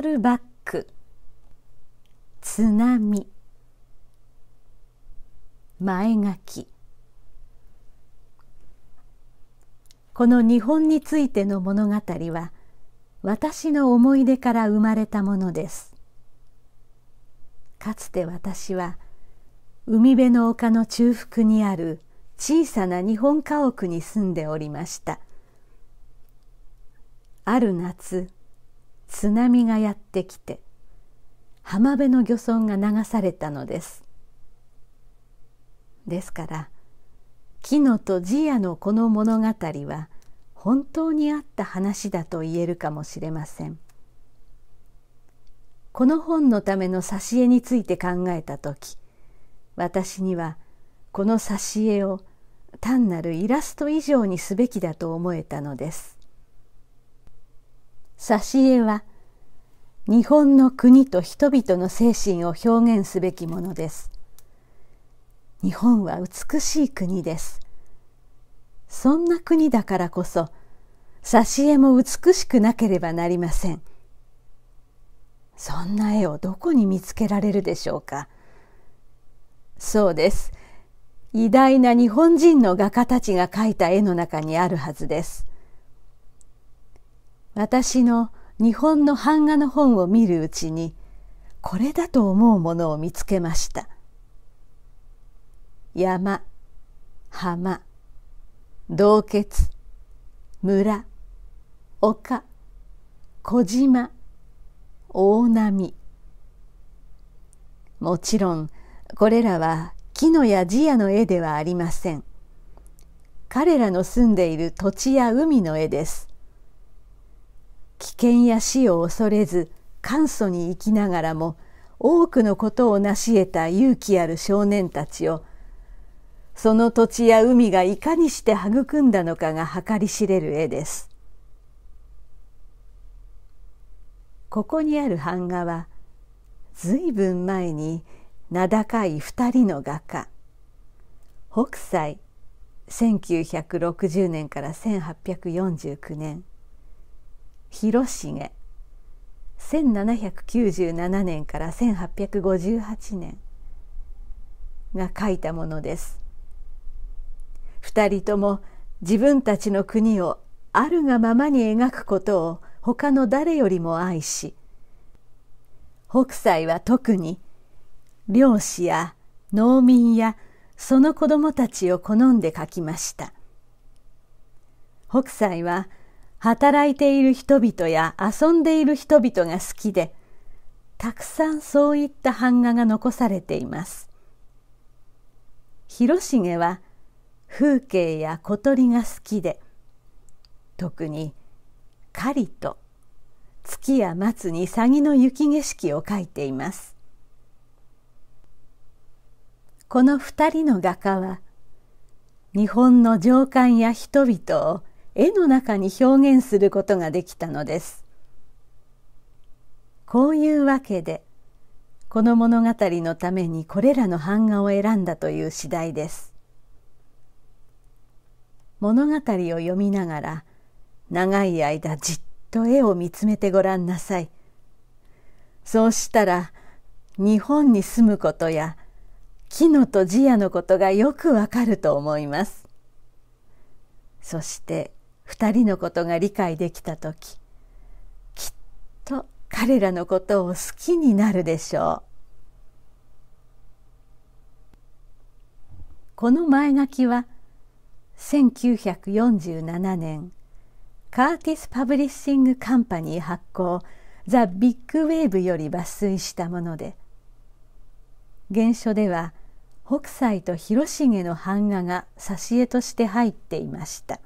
ールバック津波前書きこの日本についての物語は私の思い出から生まれたものですかつて私は海辺の丘の中腹にある小さな日本家屋に住んでおりましたある夏津波がやってきて浜辺の漁村が流されたのですですから紀野とジヤのこの物語は本当にあった話だと言えるかもしれませんこの本のための挿絵について考えた時私にはこの挿絵を単なるイラスト以上にすべきだと思えたのです挿絵は日本の国と人々の精神を表現すべきものです日本は美しい国ですそんな国だからこそ挿絵も美しくなければなりませんそんな絵をどこに見つけられるでしょうかそうです偉大な日本人の画家たちが描いた絵の中にあるはずです私の日本の版画の本を見るうちにこれだと思うものを見つけました山浜洞穴村丘小島大波もちろんこれらは木のや地屋の絵ではありません彼らの住んでいる土地や海の絵です危険や死を恐れず簡素に生きながらも多くのことを成し得た勇気ある少年たちをその土地や海がいかにして育んだのかが計り知れる絵です。ここにある版画はずいぶん前に名高い2人の画家北斎1960年から1849年広重1797年から1858年が書いたものです。二人とも自分たちの国をあるがままに描くことを他の誰よりも愛し北斎は特に漁師や農民やその子供たちを好んで描きました北斎は働いている人々や遊んでいる人々が好きでたくさんそういった版画が残されています広重は風景や小鳥が好きで特に狩りと月や松にサギの雪景色を描いていますこの二人の画家は日本の情感や人々を絵の中に表現することができたのですこういうわけでこの物語のためにこれらの版画を選んだという次第です物語を読みながら長い間じっと絵を見つめてごらんなさいそうしたら日本に住むことや木のと地野のことがよくわかると思いますそして2人のことが理解できた時きっと彼らのことを好きになるでしょうこの前書きは1947年カーティス・パブリッシング・カンパニー発行ザ・ビッグ・ウェーブより抜粋したもので原書では北斎と広重の版画が挿絵として入っていました。